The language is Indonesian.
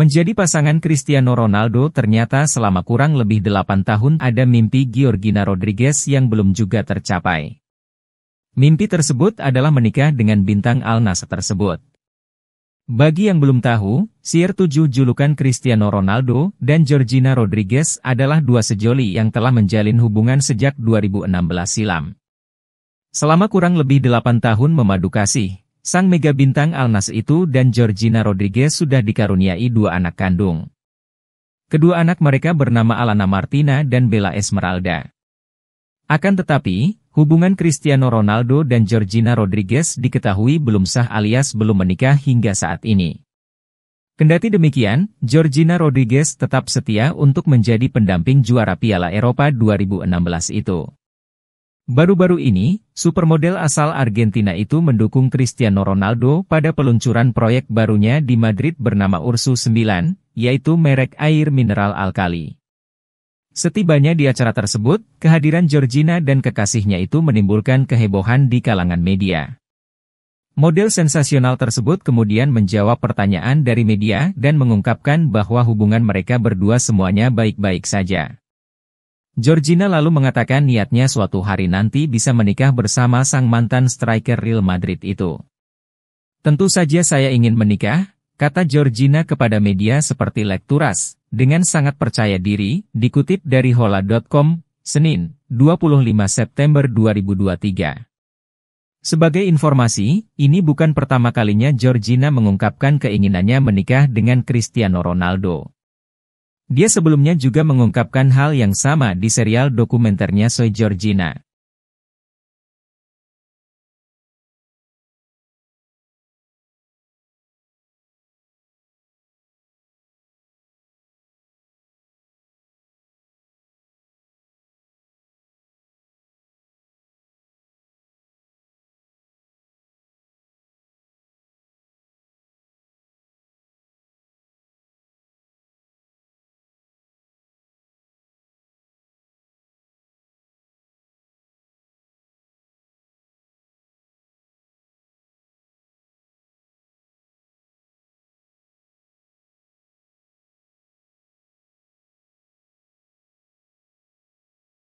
Menjadi pasangan Cristiano Ronaldo ternyata selama kurang lebih 8 tahun ada mimpi Georgina Rodriguez yang belum juga tercapai. Mimpi tersebut adalah menikah dengan bintang Al Nassr tersebut. Bagi yang belum tahu, Sier 7 julukan Cristiano Ronaldo dan Georgina Rodriguez adalah dua sejoli yang telah menjalin hubungan sejak 2016 silam. Selama kurang lebih 8 tahun memadu kasih, Sang mega bintang Alnas itu dan Georgina Rodriguez sudah dikaruniai dua anak kandung. Kedua anak mereka bernama Alana Martina dan Bella Esmeralda. Akan tetapi, hubungan Cristiano Ronaldo dan Georgina Rodriguez diketahui belum sah alias belum menikah hingga saat ini. Kendati demikian, Georgina Rodriguez tetap setia untuk menjadi pendamping juara Piala Eropa 2016 itu. Baru-baru ini, supermodel asal Argentina itu mendukung Cristiano Ronaldo pada peluncuran proyek barunya di Madrid bernama Ursu 9, yaitu merek air mineral alkali. Setibanya di acara tersebut, kehadiran Georgina dan kekasihnya itu menimbulkan kehebohan di kalangan media. Model sensasional tersebut kemudian menjawab pertanyaan dari media dan mengungkapkan bahwa hubungan mereka berdua semuanya baik-baik saja. Georgina lalu mengatakan niatnya suatu hari nanti bisa menikah bersama sang mantan striker Real Madrid itu. Tentu saja saya ingin menikah, kata Georgina kepada media seperti Lekturas, dengan sangat percaya diri, dikutip dari hola.com, Senin, 25 September 2023. Sebagai informasi, ini bukan pertama kalinya Georgina mengungkapkan keinginannya menikah dengan Cristiano Ronaldo. Dia sebelumnya juga mengungkapkan hal yang sama di serial dokumenternya Soy Georgina.